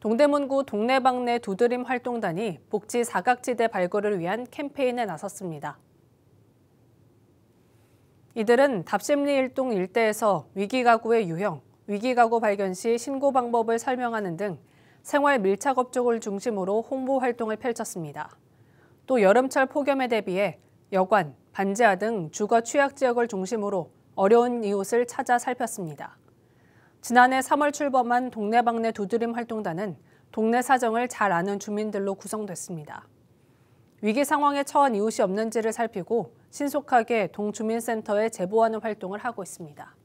동대문구 동네방네 두드림 활동단이 복지 사각지대 발굴을 위한 캠페인에 나섰습니다. 이들은 답심리 일동 일대에서 위기가구의 유형, 위기가구 발견 시 신고 방법을 설명하는 등 생활 밀착업 쪽을 중심으로 홍보 활동을 펼쳤습니다. 또 여름철 폭염에 대비해 여관, 반지하 등 주거 취약 지역을 중심으로 어려운 이웃을 찾아 살폈습니다. 지난해 3월 출범한 동네방네 두드림 활동단은 동네 사정을 잘 아는 주민들로 구성됐습니다. 위기 상황에 처한 이웃이 없는지를 살피고 신속하게 동주민센터에 제보하는 활동을 하고 있습니다.